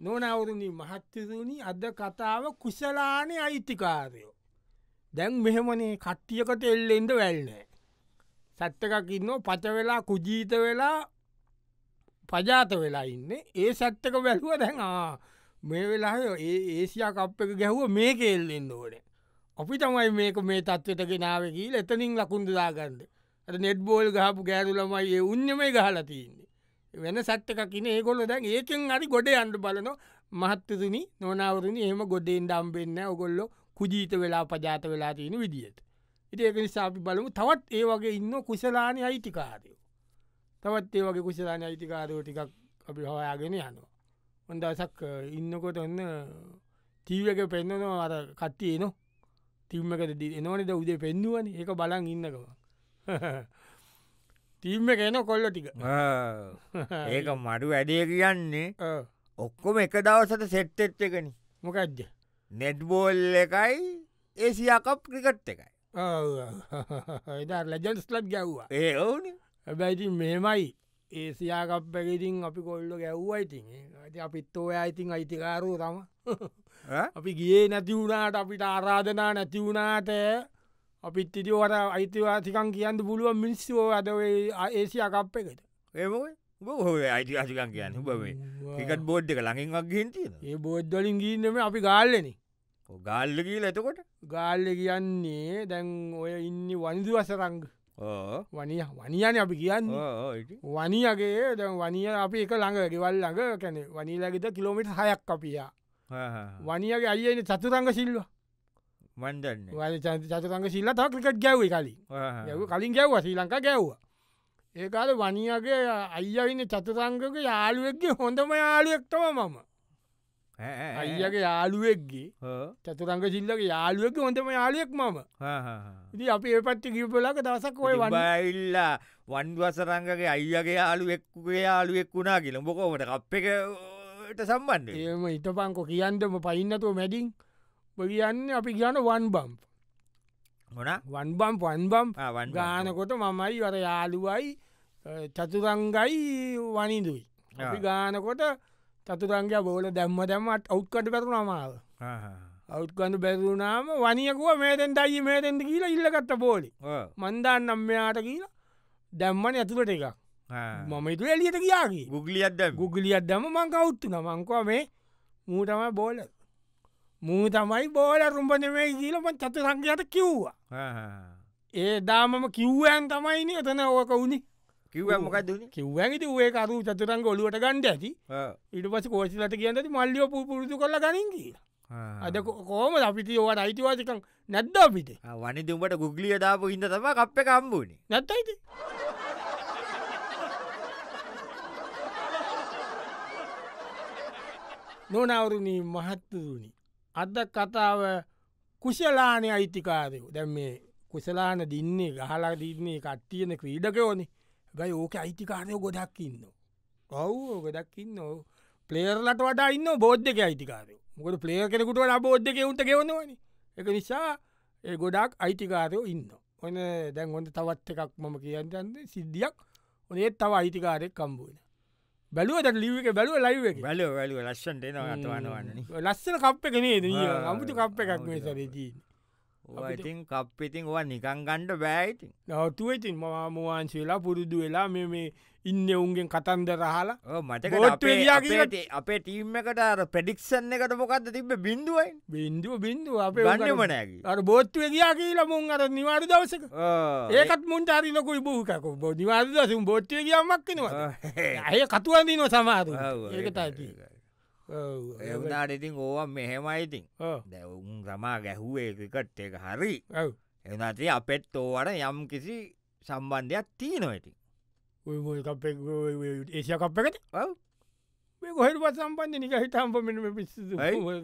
නොනවුරුණි මහත්තරුණි අද කතාව කුසලානය අයිතිකාරයෝ. දැන් මෙහෙමනේ කට්ටියකට එල්ලෙන්ද වැල්නෑ. සැත්තකක් ඉන්න පච වෙලා කුජීත වෙලා පජාත වෙලා ඉන්න ඒ සැත්තක වැැලුව දැන් මේ වෙලා ඒ ඒසියා කප් එක ගැහුව මේ කෙල්ලෙන්න්න ඕනේ අපි තමයි මේක මේ තත්වත ගෙනාව කියීල එතනින් ලකුන්දදාගන්න ඇ නෙට්බෝල් ගහපු ගෑරුලමයි ඒ උන්නමයි ගහලතින්නේ වෙන සත්තක කියන ඒගොල්ල දැන් ඒකෙන් අරි ගොඩ අන්ඩ බලන මහත්තතුනි නොනවරුණ එහම ගොඩෙන් ඩම්බෙන්න ඔගොල්ලො කුජීත වෙලා පජාත වෙලා තියෙන විදිියට. ඉති ඒක නිසාපි බලමු තවත් ඒ වගේ ඉන්න කුසලානය අයිතිකාරයෝ. තවත් ඒ වගේ කුසලානය අයිතිකාරයෝ ටිකක් අපි හොයාගෙන යනවා. ඔොන්දසක් ඉන්නකොට ඔන්න තීවක පෙන්න්නනවා අර කට්ටියනවා තිම්මකට දී එනවනද උදේ පෙන්නුවන ඒ බලන් ඉන්නකවා. තීම කියන කොල්ල ටික ඒක මඩු වැඩේ කියන්නේ ඔක්කොම එක දවසට සෙට්ටෙත් එකන මොකක්ද නෙට්බෝල් එකයි ඒසියාකප් ක්‍රිකට් එකයි එදා ලජන්ස්ලත් ගැව්වා ඒ ඕන හැබැයිති මෙමයි ඒසියාකප්පැකඉතින් අපි කොල්ල ගැව්වයිතින් ඇති අපිත් ඔය අයිතින් අයිතිකාරූ තම අපි ගිය නැතිවුණට අපිට ආරාධනා නැතිවුණාට අපිත් ඉතිෝ අර අයිතිවාසිකන් කියන්න පුළුවන් මිනිස්සෝ අදවේ ඒසිය කප් එකට ඒමයි බොහෝ අයිති අසිකන් කියන්න බවේ ඒකට බෝඩ් එක ළඟින්ක් ගෙන්තින ඒ බෝද්ධලින් ගීන්නම අපි ගාල්ලන ගාල්ල කියීල එතකොට ගාල්ල කියන්නේ දැන් ඔය ඉන්න වනිදු වසරංග වනිය වනියන අපි කියන්න වනියගේ දැන් වනිය අපි එක ළඟ ගෙවල් ළඟ කැනෙ වනිලගෙත කිලෝමිට හයක් අපියා වනියගේ අයියන චතුරංග සිල්වා වන්ඩන්න චතුරංග සිල්ල තා ක්‍රිකට් ගැව් කලින් යු කලින් ගැව්ව ශ්‍රී ලංකා ගැව්වා ඒකාල වනියගේ අයියවින්න චතුරංගක යාළුවෙක්ගේ හොඳම යාළුවෙක්තම මම අයියගේ යාළුවෙක්ගේ චතුරංග සිල්ලක යාළුවක හොඳම යාළුවෙක් මම ඉති අපි ඒ පත්ති කිවපලක දසක් ඔය වනඉල්ලා වන්වසරංගගේ අයියගේ යාළුවෙක්ගේ යාළුවෙක් වුණා කියල බොකෝමට අප් එකට සම්බන්ධ ඒම ඉට පංකො කියන්නම පයින්නතුව මැඩින් කියන්නේ අපි කියන වන් බම්ප මොන වන් බම් වන් බම් ගානකොට මමයි වර යාළුවයි චතුරංගයි වනිදුයි අපි ගානකොට චතුරංගය බෝල දැම්ම දැම්මත් අවුත්කට කරු නමාව අවුත්කඩ බැරුණාම වනියකුව මේතෙන් අයි මේතෙන්ට කියලා ඉල්ලගත්ත බෝලි මන්දන්න නම්මයාට කියලා දැම්මන ඇතුළට එකක් මම ඉතු එලියට කියාගේ ගුගලියත් ගුගලියත් දැම මංක අවුත්තු නමංකව මේ මූටම බෝලත් මූ තමයි බෝල රුම්පනමේ කියලමන් චතු සංකයට කිව්වා ඒ දාමම කිව්වයන් තමයිනි එතන ඕක වුණි කිව්ව මොකද කිව්වඇති ඒ කරු චතුරන් ගොලුවට ගණඩ ඇති ඉට පස කෝසිලට කියන්නට මල්ලියෝ පුරුදු කොල ගනින් කියලා අද කෝම අපිට ඕවට අයිතිවාසිකං නැද්ද අපිට වනි දුම්ට ගුගලිය දාපු ඉන්න තම අප්ප කම්බුණ නැත්තයිති නොනවරුණී මහත්තුරුණි අද කතාව කුෂලානය අයිතිකාරයෝ දැම් මේ කුසලාන දින්නේ ගහලා දින්නේ කට්තියන ක්‍රීඩකයෝනි ගයි ඕක අයිතිකාරයෝ ගොඩක් ඉන්න. ඔව් ගොඩක් ඉන්න පලේර්ලට වට ඉන්න බෝද්ධක අයිතිකාරය මොකට පලේර් කෙනෙකුට බෝද්ධක උන්ට ගෙවනවනි එක නිසා ඒ ගොඩක් අයිතිකාරයෝ ඉන්න ඔන දැන් හොඳ තවත් එකක් මම කියන්න සිද්ධියක් ඔනේ තව අයිතිකාරයක් කම්බුවන බැලුවදට ලිවක බැලුව ලයිව බැලුව වැලුව ලස්සන්ට නවා අතවනවන්නේ ලස්සන කප් එක නේද අමුතු කප් එකක් මේ සරජීන ඉතින් කප්පිතින් ඔවා නිකං ගණ්ඩ බෑයිති නවතුවඉතින් මවාමවාන්සේලා පුරුදු වෙලා මෙ මේ ඉන්න උන්ගෙන් කතන්ද රහලා මට අපේ ටීම්මකට අර පෙඩික්ෂන් එකට මොකක්ද තිබ බින්දුවයි බින්දුව බින්දුව අප ගන්නමනැකි අර බොත්තුව ගයා කියලා මුන් අර නිවාර දවසක ඒකත් මුන්ට අරිනකුයි බූකක බො නිවාර්දසුම් බොත්තුව කියම්මක් කෙනවා ඇය කතුවදිනො සමාර ඒකතයි කියලා එවනාට ඉතින් ඕවන් මෙහෙමයිඉතින් දැවුන් තමා ගැහුවේ ක්‍රිකට් එක හරි එනති අපෙත් ඕවට යම් කිසි සම්බන්ධයක් තියනොයිති ඒසිය කප්පකට ගොහරවත් සම්බන්ධ නික හිතම්පමෙන පිස් බලකොයි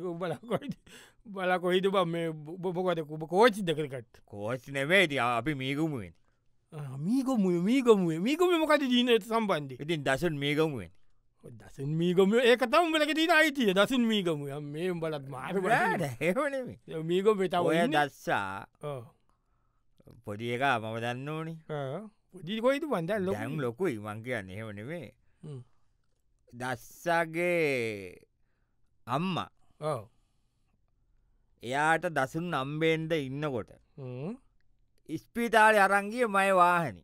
බලකොහිට බ මේ බොපොකත කුප කෝච්චි දෙකරකට කෝච්චි නැවේදී අපි මීගමුවෙන් මීගොමුව මීගොමුව මීගොම මොකද දීනයට සම්බන්ධ ඉතින් දසුන් මේගමුවෙන් දසුන් මීගම ඒක තම වලක තින අයිතිය දසුන් මීගම මේ බලත් මාරට හෙවන මීගොම වෙත ඔය දස්සා පොඩි එක මම දන්න ඕනි පොඩිකොයිතු පන්ද ලොම් ලොකුයි මං කියන්න හෙවනවේ දස්සාගේ අම්මා එයාට දසුන් අම්බේන්ට ඉන්නකොට ඉස්පිතාලි අරංගිය මය වාහනි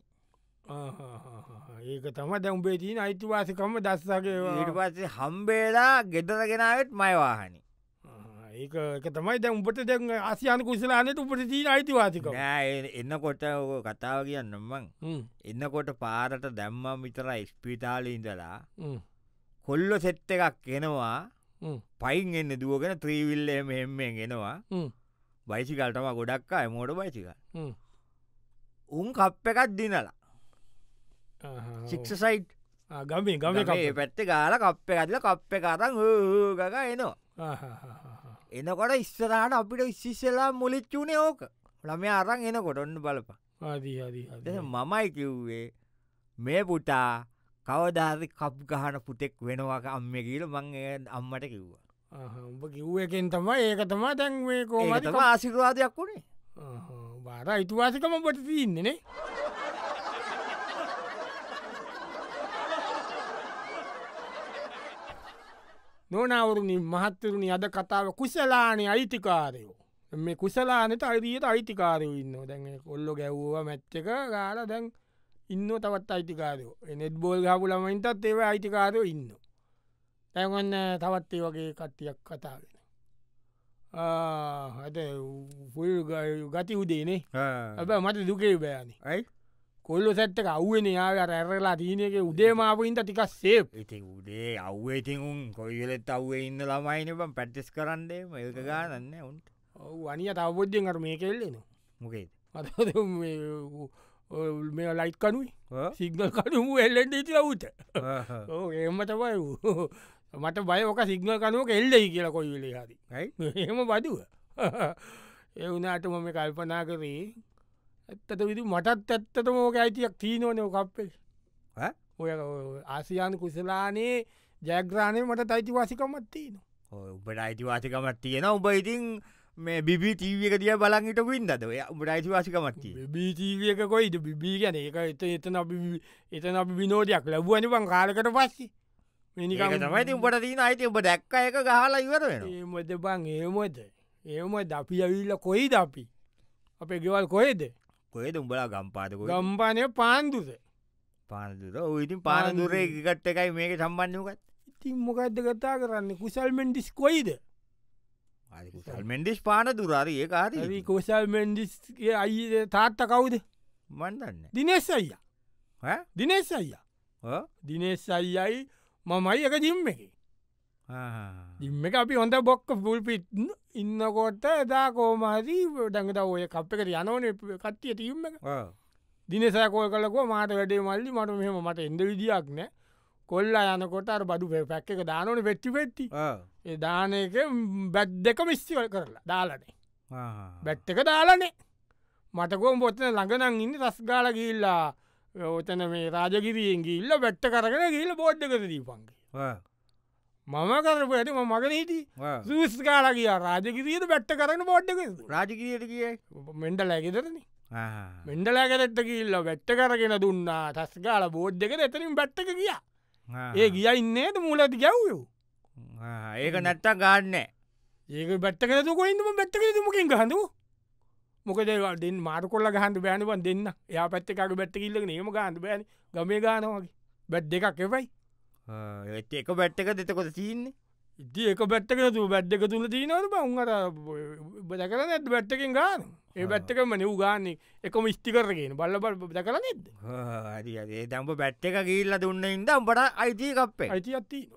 ඒක තම දැ උඹේ තිීන අයිතිවාසිකම දස්සගේ ඊට පස්සේ හම්බේලා ගෙදරගෙනාවත් මයවාහනි ඒක එක තමයි දැ උඹට දැන් අසියන කුසලානෙට උපට තිීන අයිතිවාසික එන්නකොට ඕ කතාව කියන්නම්මං එන්නකොට පාරට දැම්ම විතර ස්පිතාල ඉඳලා කොල්ලො සෙට්ට එකක් එනවා පයින් එන්න දුවගෙන ත්‍රීවිල්ල මෙහෙම්මෙන් එෙනවා බයිසිකල්ටම ගොඩක් අය මෝඩ බයිසිකල් උන් කප් එකත් දිනලා සිික්සසයිට් ගමේ ගමේ පැත්ත ගාල කප්ප ඇදල කප්ප කරන් ගක එනවා එනකොට ඉස්සරහට අපිට ඉස්සිස්සලා මුලිච්චුනේ ඕක ළමය අරන් එන කොටොන්න බලපා මමයි කිව්වේ මේ පුටා කවදාද කප් ගහන පුතෙක් වෙනවාක අම්ම කියල මං අම්මට කිව්වා උඹ කිව්ව එකෙන් තමයි ඒක තමා දැන්වේ කෝමතම ආසිරවාදයක් වුණේ බාර ඉතුවාසිකම පට තිීන්නේනේ නොනවරුණි මහත්තරුණි අද කතාව කුසලානේ අයිතිකාරයෝ මේ කුසලානත අරිියට අයිතිකාරයෝ ඉන්න දැන් කොල්ල ගැව්වා මැච්චක ගාල දැන් ඉන්න තවත් අයිතිකාරයෝ එනෙත් බෝල් ගහපුලමයින්ටත් ඒව අයිතිකාරයෝ ඉන්න තැවන්න තවත් ඒ වගේ කට්ටියක් කතාගෙන හද ගති උදේනේ ඇබ මට දුකේ බෑනේ ඇයි කොල්ල සැත්තක අව්ුවෙන යාව රැරලා තියනක උදේමාපුන්ට ටිකක් සේප් ඉති උදේ අව්වේතිඋන් කොයිවෙලෙත් අව්වේ ඉන්න ළමයිනපම් පැට්ටිස් කරන්නේ ඒක ගානන්න උන්ට අනිය තවබොද්ධෙන් අර මේ කෙල්ලෙන මොකේද අතද මේ ලයිට් කනුයි සිගනල් කනුම එල්ලෙන්ට ඉති අවුත එමට බය වූ මට බය ඕක සිගනල් කනුවක එල්ලයි කියලා කොයි වෙලේ හරි එහෙම බදුව එවුනාටම මේ කල්පනා කරේ ඇත්තට විදි මටත් ඇත්තට මෝක අයිතියක් තිීනෝනය කප්පේ ඔය ආසියාන කුසලානේ ජයග්‍රාණය මට අයිති වාසිකමත් තියන උබට අයිති වාසිකමත් තියෙන උබ ඉතින් මේ බිබි තීවක දිය බලන්ට පින්දද උබට අයිති වාසිකමත් බිතීවක කොයිද බිබී ගැන එක එත එතන එතන අපි විනෝදයක් ලැබුවනි පං කාලකට පස්සේ මිනිකමයි උබට තින අයිති උබ දැක්ක එක ගහලා ඉවර වෙන ඒමද බං ඒමද ඒම ද අපි ඇවිල්ල කොයිද අපි අපේ ගෙවල් කොයිද කොයද උඹලා ගම්පාදක ගම්පානය පාන්දුද පානදුර ඉතින් පානදුරේ ගට්ට එකයි මේක සම්බන්ධයකත් ඉතින් මොකක්ද කතා කරන්න කුසල්මෙන්ඩිස් කොයිද කුසල්මෙන්ඩිස් පාන දුරාරි ඒ කාර කුසල්මෙන්ඩිස්ගේ අයි තාත්ත කවුද මන්දන්න දිනෙස් අයියා දිනෙස් අයියා දිනෙස් අයියයි මමයි එක ජිම්ම එක ඉම්ම අපි හොඳ බොක්ක පුල්පිත් ඉන්නකොට එදා කෝමහදී ඩඟට ඔය කප්පකට යනෝන කට්ටිය ටීම්ම දිනසෑකෝල් කලකෝ මාට වැඩේ මල්ලි මට මෙහම මට එන්ද විදිියක් නෑ කොල්ලා යනකොට අර බඩු පැක් එක දානන වෙච්චි පෙට්ටි ඒ දාන එක බැත් දෙක මිස්සිවල් කරලා දාලනේ බැට් එක දාලනේ මටකෝ පොත්තන ළඟනං ඉන්න රස්ගාල ගිල්ලා ඔතන මේ රාජකිරියෙන් ගිල්ල බැට්ට කරගෙන ගිල්ල බෝඩ්ඩකද දීපන්ගේ මම කරපු ඇති මගන හිටි සවිස් කාල කිය රාජකිරයට පැට්ට කරන පොට්ටක රාජකිරයට කිය මෙන්ඩ ලැගෙතරන මෙන්ඩ ලෑගතත්ත කිල්ල වැට්ට කරගෙන දුන්නා තස් කාල බෝඩ්ක එතරින් පැට්ටක කිය ඒ ගිය ඉන්නේද මූලති ගැව්යු ඒක නැත්තා ගාන්න ඒක පැට්ටක තුකොයින්ම පැට්ටක තුමකින් ගහඳු මොකදේවාදෙන් මාර කොල්ල ගහන්ට බෑනුවන් දෙන්න එයා පැත්තකක පැට්ටකිල්ල නීම ගහන්ට බෑන ගමේ ගානවාගේ බැට් දෙකක් එවයි එක බැට් එක දෙතකොට තියන්නේ ඉදි එක බැට්ක තු බැඩ් එක තුළ තියනවට බංහර දකර නැත් බැට්ටකින් ගාන ඒ බැත්තකම නිව් ගාන්නේ එකම ස්ටිකරගෙන බල්ලබල් දකර නෙද හරිඒ දම්ප බැට් එක ගිල්ල දුන්න ඉදම් බට අයිති කප්පේ අයිති අත්තින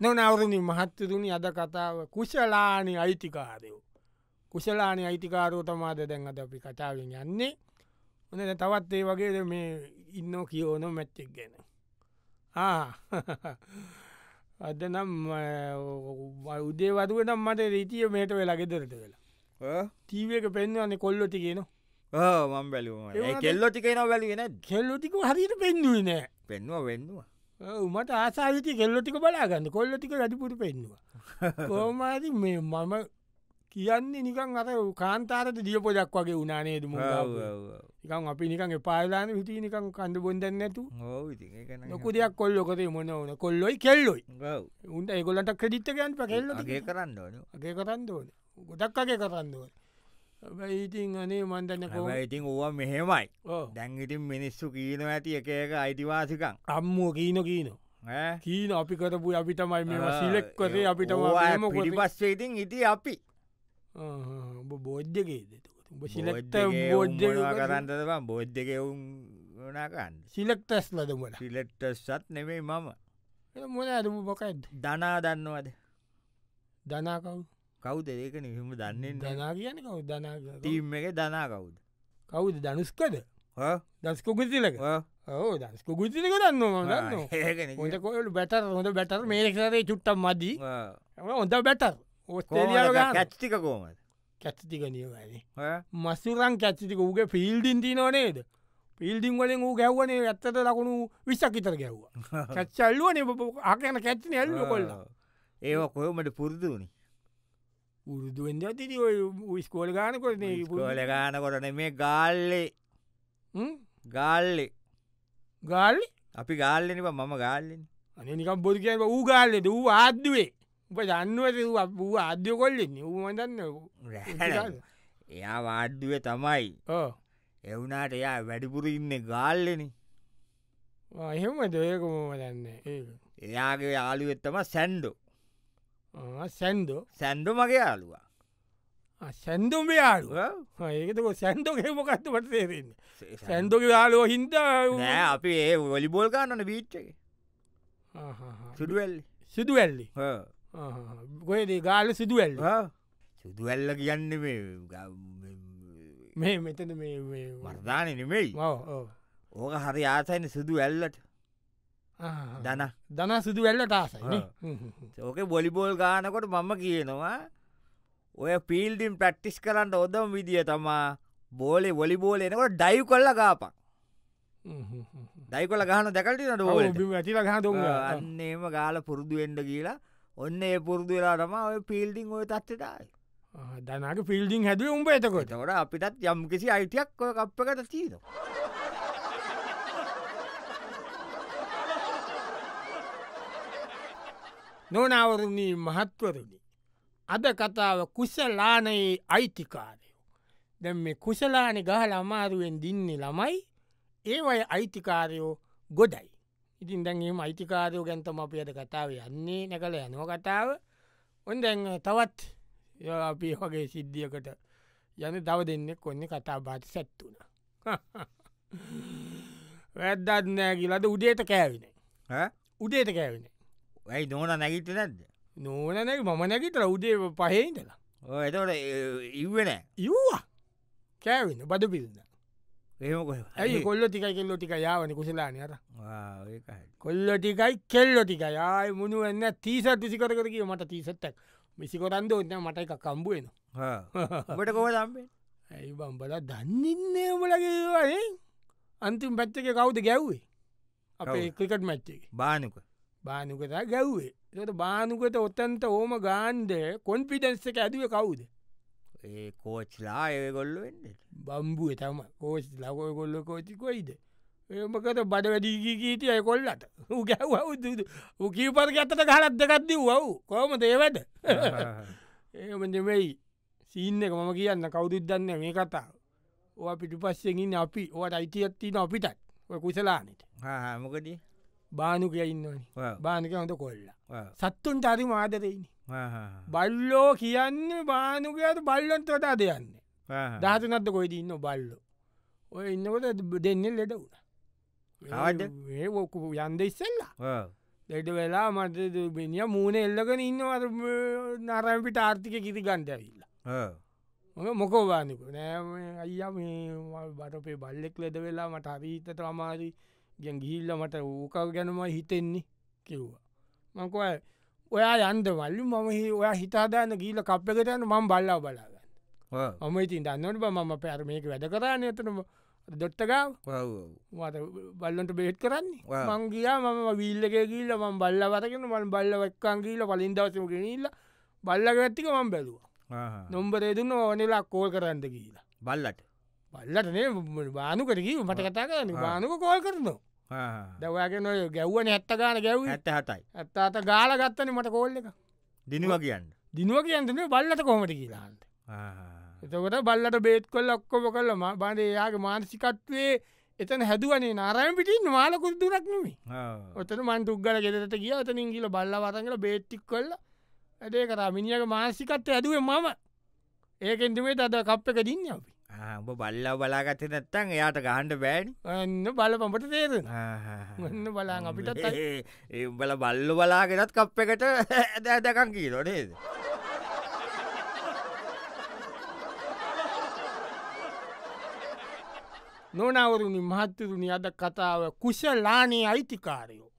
නොනවරුණි මහත්තතුනි අද කතාව කුශලානි අයිතිකාරයෝ කුසලානය අයිතිකාරෝ තමාද දැන් අද අපි කතාවෙන් යන්නේ හොඳ තවත් ඒ වගේ මේ ඉන්න කියෝන මැච්චෙක් ගැන අද නම් උදේ වදුව නම් මට රීතිය මේට වෙලා ගෙදරට වෙලා තීවක පෙන්වන්නේ කොල්ලො තිගෙන මම් බැලුව කෙල්ලො ටිකන වැලිෙන කෙල්ලොටික හරිට පෙන්වුවේ නෑ පෙන්වා වෙන්නවා මට ආසාවිති කෙල්ලොටික බලාගන්න කොල්ලොටික වැඩිපුට පෙන්වා කෝමාද මේ මම කියන්නේ නිකන් අර කාන්තාරට දියපොදක් වගේ උනානේද ම එකන් අපි නිකන් පාලාන විති නිකන් කඳ බොන්දන්න නැතු නොකු දෙයක් කොල්ලොකතේ මොන ඕන කොල්ලොයි කෙල්ලොයි උන්ට එකොලට ක්‍රඩිත්තකයන් පකෙල්ලගේ කරන්න ඕනගේ කරන්න ඕන ගොඩක් අගේ කරන්න ඕන ඉතින් අනේ මන්දන්න කොම ඉතින් ඕවා මෙහෙමයි දැන්ඉතින් මිනිස්සු කියීන ඇති එක එක අයිතිවාසිකං අම්මෝ කීන කීනෝ කීන අපි කරපු අපිටමයි මෙ සිලෙක් කරේ අපිට පිරිිපස්සේ ඉතින් ඉති අපි ඔබ බෝද්ධ්‍යකේද උඹ සිලෙක්ට බෝද්ධ කරන්නදවා බෝද්ධ්‍යක එවුම් වනාකන්න සිලෙක්ටස් ලදමට සිලෙක්ට සත් නෙවෙයි මම මොන අදම පොකයිද දනා දන්නවද දනාකව් කවුද ඒකන හිම දන්නේ දනා කියන කව දනා ටීම් එක දනා කවුද කවුද දනුස්කද දස්කොකුතිලක ඕ දස්කොකුතිලක දන්නවා දන්න ඒට කොල් බැටර හොඳ බැටර මේක්සරේ චුට්ටම් මදී හොඳ බැටර් ඕස්ටේලියාව කැච්ටික කෝමද කැත්තික නියවයි මස්සුරන් කැච්චික ූගේ පිල්ඩින් තිී නොනේද පිල්ඩිං වලින් වූ ගැව්වනේ ඇත්තට ලකුණු විසක් ඉතර ගැව්වා කැච්චල්ලුව අකන කැච්චන ඇල්ල කොල්ල ඒ කොහොමට පුරුදු වුණි පුරුදුුවෙන්ද තිති විස්කෝල ගාන කොරන පුරල ගාන කොරන මේ ගාල්ලේ ගාල්ලෙ ගාල්ලි අපි ගාල්ලෙනි මම ගාල්ලෙන අනනිකම් බොදු කියව වූ ගාල්ලෙ දූ ආද්දුවේ උඹ දන්නුව වූ අධ්‍ය කොල්ලෙන්නේ ඌමදන්න එයා වාඩ්ඩුව තමයි එවුනාට එයා වැඩිපුර ඉන්න ගාල්ලෙන එහෙම දයකොමම දන්න එයාගේ යාළුවෙත්තම සැන්ඩෝ සැන්ඩෝ සැන්ඩෝ මගේ යාලුවා සැන්දුම යාලුව ඒකතක සැන්දෝ හෙමකත්තු පට තේරෙන්න සැන්දෝක යාලෝ හින්ද අපි ඒ වොලිබෝල් ගන්නන බීච්චක සිදුවල්ලි සිදුවැල්ලි ගොයදේ ගාල සිදුවැල් සිදුවැල්ල කියන්න මේ මෙතන වර්ධානය නෙමෙයි ඕක හරි ආසයින සිදු ඇල්ලට දන දන සිදු ඇල්ලට ආසයි ඕක බොලිබෝල් ගානකොට මම කියනවා ඔය පිල්ඩිම් ප්‍රක්ටිස් කරන්න ඔොදම විදිිය තමා බෝලේ වොලිබෝල එනකොට ඩයිව් කොල්ල ගාපක් දයිකොල ගහන දැකටනට ඇතිල ගහ දුන්න අන්නේම ගාල පුරුදු එන්ඩ කියලා ඔන්න ඒ පුරදු වෙලා තම ඔය පිල්ඩිං ඔය තත්වෙටයි දනක පිල්ඩිං හැදුව උඹ එතකොට ොට අපිටත් යම් කිසි අයිතියක් ඔය කප්පකට තිීද නොනවරුණී මහත්වරුණි අද කතාව කුසලානයේ අයිතිකාරයෝ දැම් මේ කුසලානෙ ගහල අමාරුවෙන් දින්නේ ළමයි ඒවයි අයිතිකාරයෝ ගොඩයි ඉතින් දැන් එම අයිතිකාරයෝ ගැන්තම අපි අද කතාව යන්නේ නැකළ යනෝ කතාව ඔන් දැන් තවත් අපි වගේ සිද්ධියකට යන තව දෙන්නෙක් ඔන්න කතා බාට සැත්තුුණ වැද්දත් නෑ කියලද උඩේට කෑවෙන උඩේට කෑවෙන ඇයි නෝන නැගිට නැද්ද නෝනැ මම නැගිතර උදේ පහහිදලා එතට ඉවෙන ඉව්වා කෑවෙන බඩ පිල්න්න ඒමකො ඇයි කොල්ල ටිකයි කෙල්ලො ටික යාවන කුසලාන අර කොල්ල ටිකයි කෙල්ලො ටික යාය මුුණු වෙන්න තීසත් විසිකරකර කිය මට තීසත්තක් විසිකොරන්ද ඔන්න මට එකක් කම්බුවෙන ගොට කොවදම්බේ ඇයි බම්බල දන්නන්නේ ඔමලගේ අන්තිම පැත්තක කවුද ගැව්වේ අපේ ක්‍රිකට් මැච්චේ බානක බානකතා ගැව්වේ ට බානුකට ඔත්තන්ට ඕම ගාන්ඩ කොන්පිඩන්ස් එක ඇදුව කවුද ඒ කෝච්ලා ඒගොල්ලො වෙන්න බම්බුව තම කෝස් ලකෝය කොල්ල කෝතිකොයිද ඒමකත බඩ වැඩීගී කීතිය කොල්ලට ගැව උකීපර ඇතට හලත් දෙකක්ද වව් කොම දේවද ඒමටමයි සීන්න එක මම කියන්න කවුදුද්දන්න මේ කතා ඕ පිටි පස්සෙගින් අපි ඕට අයිතියත්තින අපිටත් කුසලානෙට මොකදී බානු කියඉන්නවනි බානක හොඳ කොල්ලා සත්තුන් තරි මාදරෙයිනි බල්ලෝ කියන්න බානුකයට බල්ලොන්ට වටා දෙයන්න ධාතනත්ත කොයිද ඉන්න බල්ලෝ ඔය ඉන්නකොට දෙන්නෙල් ලෙඩ වුණ ඒ ඔොකු යන්ද ඉස්සෙල්ලා ලෙඩ වෙලා මට බෙනිය මූුණ එල්ලගෙන ඉන්නවර නරැපිට ආර්ථික කිසි ගන්ටඇවිල්ලා මොකෝ බානකු නෑ අයිය මේ බටපේ බල්ලෙක් ලෙද වෙලා මට අරීතට අමාරී ගැන් ගිල්ල මට ඕකව ගැනම හිතෙන්නේ කිව්වා. මංකව ඔයා යන්ද වල්ලු මම ඔයා හිතාදාන්න ගීල කප්පකටයන මං බල්ලා බලාගන්න මම ඉතින් දන්නට මම පැර මේක වැඩ කරන්න ඇතනම දොට්ටකාව මට බල්ලට බේට් කරන්නේ මංගයා මම විල්ලගේ ගීල මං බල්ලවරගෙන මන් බල්ලවක්කාන් ගීල පලින් දවසම ගෙනල්ල බල්ලක ඇත්තික මං බැලවා නොම්බරේදුන්න ඕනෙලා කෝල් කරන්න කියලා බල්ලට බල්ලට නේ බානුකරකීම මට කතා කරන්න බානුක කෝල් කරනවා දවගේ නොය ගැව්වන ඇත්ත ගාන ගැව් ඇත්ත හතයි ඇත්ත අත ගාල ගත්තන මට කෝල්ල එක දිනුව කියන්න දිනුව කියන්න බල්ලට කොමට කියලාන්ට එතකොට බල්ලට බේත් කොල් ඔක්කොම කල්ලම බඩ එයාගේ මානසිකත්වේ එතන හැදුවනේ නාරයම පිටින් මාලකුත් දුරක්නමේ ඔතන මන් තුක්ගල ගෙදට කිය අතනින් කියල බල්ල වතන්ගල බේට්ටික් කොල්ල ඇදේ කතා මිනිියක මානසිකත්වය ඇදුවේ මම ඒකෙන්ටමේ අද කප් එක දින්න අපි උඹ බල්ලව බලාගත්ත නැත්තන් එයාට ගහන්ඩ බෑන් ඔන්න බලපඹට තේරෙන ඔන්න බලා අපිටත් ඒ උඹල බල්ලු බලාගෙනත් කප් එකට ඇදෑ දැකන් කියීල නේද. නොනවරුණි මහත්තරුණි අද කතාව කුෂලානේ අයිතිකාරයෝ.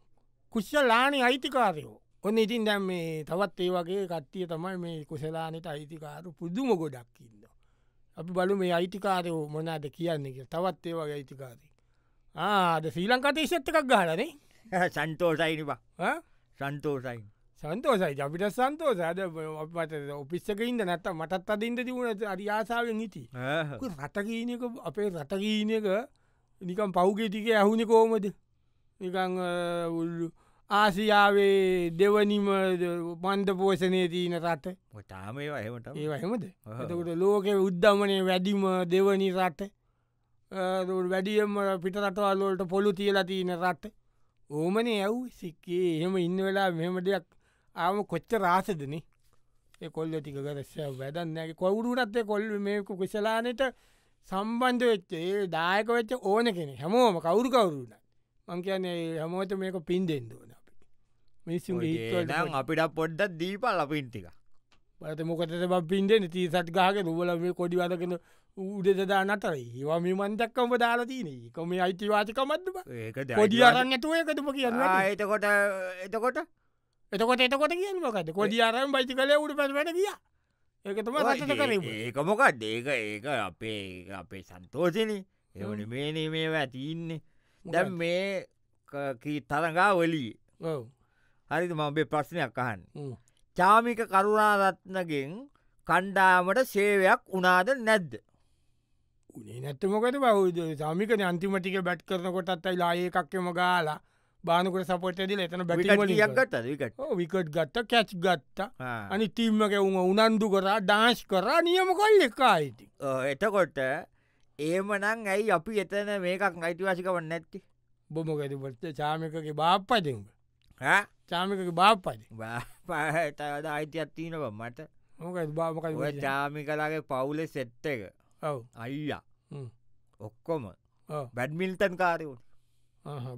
කුෂ්‍යලානේ අයිතිකාරයෝ. ඔන්න ඉතින් දැම් මේ තවත් ඒ වගේ කට්ටිය තමයි මේ කුසලානට අයිතිකාරු පුදුම ගොඩක්කින්න. අපි බලු මේ අයිතිකාරයෝ මොනාද කියන්නේක තවත් ඒ වගේ අයිතිකාරය ආද සීලංකතේෂත් එකක් ගහලනේ සන්තෝසයිනිවා සන්තෝසයින් සන්තෝසයි අපිට සන්තෝස අද අපට ඔපිස්සක ඉන්න නැත්ත මටත් අද ඉද තිවුණ අරියාසාාවෙන් නිති රටකීනක අපේ රටකීනක නිකම් පෞගෙටික ඇහුණ කෝමද නිකං උල්ලු ආසියාවේ දෙවනිම පන්ද පෝෂණය තියන රට තාම ඒට ඒහෙමද එතකට ලෝක උද්ධමනය වැඩිම දෙවනි රට වැඩියම පිට රටවල්ලෝට පොළු තියලා තියන රට ඕමනේ ඇව් සික්කේ එහෙම ඉන්න වෙලා මෙම දෙයක් ආම කොච්ච රාසදන කොල්ල ටික කරස වැදන්නගේ කොවුරුටත්ේ කොල් මේකු කුසලානට සම්බන්ධ වෙච්ච ඒ දායක වෙච්ච ඕන කෙනෙ හැමෝම කවුරු කවුරුන මං කියන්නේ හැමෝට මේක පින් දෙෙන්දුවන මිනිස්සුන්ගේ නම් අපිට පොඩ්ඩක් දීපල් අපින්ටික බත මොකටට බ පින්ටෙන ති සට් ගහක නුවල මේ කොඩි වදගෙන උඩදදා නතරයි ඒවා මේ මන්දක්කම දාලතිනේ කොම අයිතිවාචකමත්ම පොඩියරන්න ඇතුව එකතුම කියන්න එතකොට එතකොට එතකොට එතකොට කියන්නකද කොඩියාරම් බයිති කලේ උඩ පැත්වැට කියා ඒකතම රට කර ඒකමොකක් ඒක ඒක අපේ අපේ සන්තෝසන එවන මේනේ මේවා ඇතින්නේ දැම් මේ තරගා වලී හරිද මබේ ප්‍රශ්නයක් අහන් චාමික කරුණාරත්නගෙන් කණ්ඩාමට සේවයක් උනාද නැද්ද උනේ නැත්තමකට බෞද්ධ සාමික අන්තිමටික බැට් කරනකොටත් අයි ලාඒකක්කම ගාලා බානකට සපොට්ටදල එතන බැටිගත්ත විකට ගත්ත කැච් ගත්ත අනි ටීම්මක උම උනන්දු කරා ඩාශ් කරා නියම කොල් එකා අයිති එතකොට ඒමනං ඇයි අපි එතන මේකක් අයිතිවාසිකව නැත්ති බොමකැතිපට චාමිකගේ බාප්පතිම හ? චාමික බාප්පද පහට අයිතියක් තියනක මට මොක චාමිකලාගේ පවුලෙ සෙට්ට එක ඔව අයියා ඔක්කොම බැඩ්මිල්ටන් කාරයුන්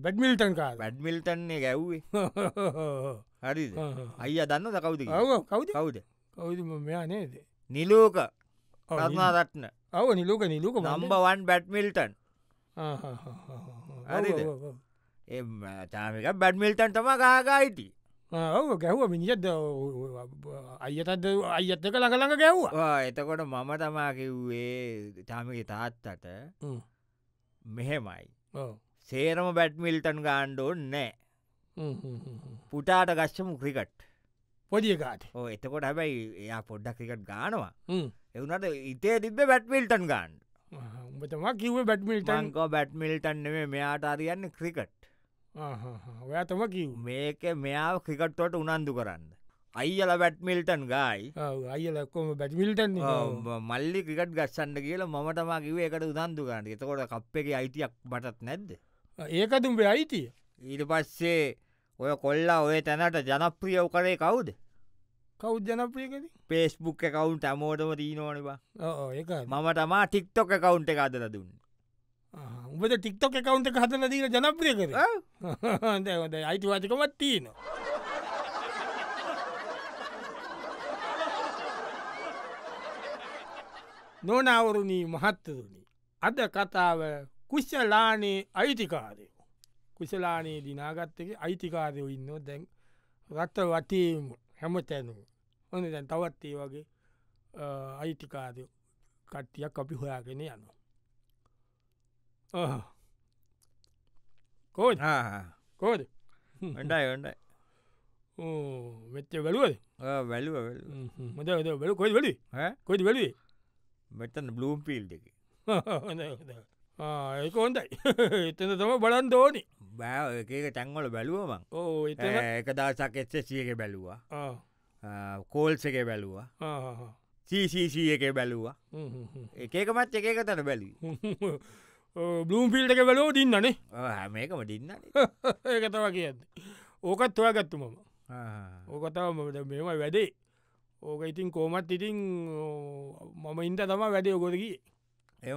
බැඩ්මිල්ටන් කා බැඩ්මිල්ටන්නේ ගැව්වේ හරි අයිය දන්න දකවද කවද කවුද කවද මෙයා නේද නිලෝක රත්නා රට්න ඔව නිලෝක නිලෝක නම්බවන් බැඩ්මිල්ටන් හරි ඒ තාමික බැඩ්මිල්තන් තම ගාගායිති ඔ ගැහුව මිනිසද අයතත් අයත්තක ලඟළඟ ගැව්වා එතකොට මම තමා කිව්වේ තාමික තාත්තට මෙහෙමයි සේරම බැට්මිල්ටන් ගාණ්ඩෝන් නෑ පුටාට ගශ්චම ක්‍රිකට් පොදිකාට ඕ එතකොට හැබැයි එයා පොඩ්ඩක් ක්‍රිකට් ගානවා එවුනට ඉතේ තිබ බැට්මිල්ටන් ගාන්ඩ උඹතමා කිව බැට්මිල්ටන්කෝ බැට්මිල්ටන් නෙේ මෙයාට අරයන්න ක්‍රිකට් ඔයා තම කිව් මේක මෙයා ක්‍රිකට්වට උනන්දු කරන්න. අයිල බැට්මිල්ටන් ගයි අයිලක්කොම බැට්මිල්ටන් මල්ලි ක්‍රිකට් ගස්සන්න කියලා මමටමා කිව එකට උදන්දු ගන්න එතකොට කප් එක අයිතියක් බටත් නැද්ද. ඒකතුම් අයිතිය. ඊට පස්සේ ඔය කොල්ලා ඔය තැනට ජනප්‍රිය උකරේ කවුද. කෞද් ජනප්‍රියකද පේස්බුක් කවුන්් ඇමෝටම තිීනවනවා ඒ මම තමා ටික්තොක කවුන්් එක අදර දුන්න උඹට ටික්ටොක් එකකවුන්ට හතල දීර ජනප්‍රිය කර හොඳ අයිතිවාචකමත් තියනවා. නොනවරුණී මහත්තරුණි. අද කතාව කුෂ්‍යලානේ අයිතිකාරයෝ. කුෂලානයේ දිනාගත්තක අයිතිකාරයෝ ඉන්නෝ දැන් රට වටේම හැම තැනුව. ඕන දැන් තවත්තේ වගේ අයිතිකාරයෝ කට්ටියක් අපි හොයාගෙන යනවා. කෝද කෝද ඩයි ඩයි මෙච්ච වැලුවද වැලුව මද වැලු කොයි වලි කොයි වලි මෙතන බ්ලූම් පිල් දෙක ඒක හොන්දයි එතන තම බලන් දෝනි බෑ එකක තැන්වල බැලුවමං ඕ එක දසක් එච්ච සියක බැලුවා කෝල්සක බැලුවා සීසීසී එක බැලුවා එකකමත් එකක තන බැලි බලම් පිල්ට එක බලෝ දින්නනේ මේකම දින්න ඒකතව කියන්න ඕකත් තුවා ගත්තුමම ඕකතාව මට මෙම වැඩේ ඕක ඉතින් කෝමත් ඉතින් මම ඉන්ට තම වැඩේ ඔකොදකි එ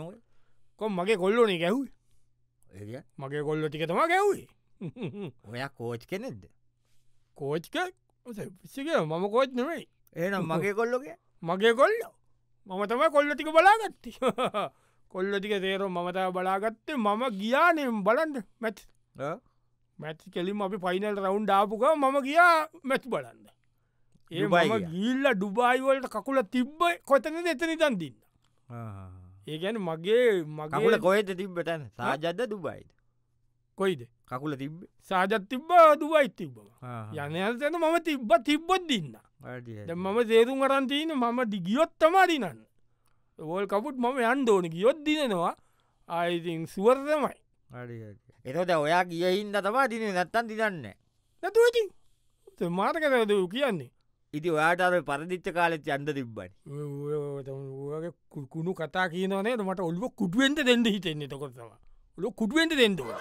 කොම් මගේ කොල්ලෝනේ ගැහුයි මගේ කොල්ල ටික තමා ගැව්ේ ඔයා කෝච් කෙනෙක්ද කෝච්ක සික මම කෝච් නෙවෙයි ඒනම් මගේ කොල්ලොක මගේ කොල්ල මම තම කොල්ල ටික බලාගත්ති කොල්ල ටික තේරෝ මමතාව බලාගත්තේ මම ගියානම් බලන්ට මැත් මැත් කෙලින් අපි පයිනල් රවුන්් ආපුක මම ගියා මැත් බලන්න ඒ ගිල්ල ඩුබායිවලට කකුල තිබ්බ කොතන එතනි තන් දින්න ඒගැන මගේ මගල කොයද තිබ්බටන සාජද්ද දුබයිද කොයිද කකුල තිබ සාජත් තිබ්බ දුවයි තිබ්බ යනයල්තන මම තිබ්බ තිබ්බොත් දින්න මම සේරුම් කරන්තිීන මම දිගියොත්තමා දිනන්න ඕල් කපුට් මම යන් දෝන ගියොත් දිනවා ආයිතින් සුවර්දමයි එතොද ඔයා කියහින්ද තමා දින නැත්තන් දිදන්න නැතුවති මාතකද කියන්නේ ඉති ඔයාටර පරදිච්ච කාලෙත් යන්ද තිබ්බයි කුණු කතා කියනේ මට ඔල්ුව කුටුවෙන්ට දෙන්න හිතෙන්නේ තකොත්වා ලො කුටුවෙන්ට දෙෙන්ටවා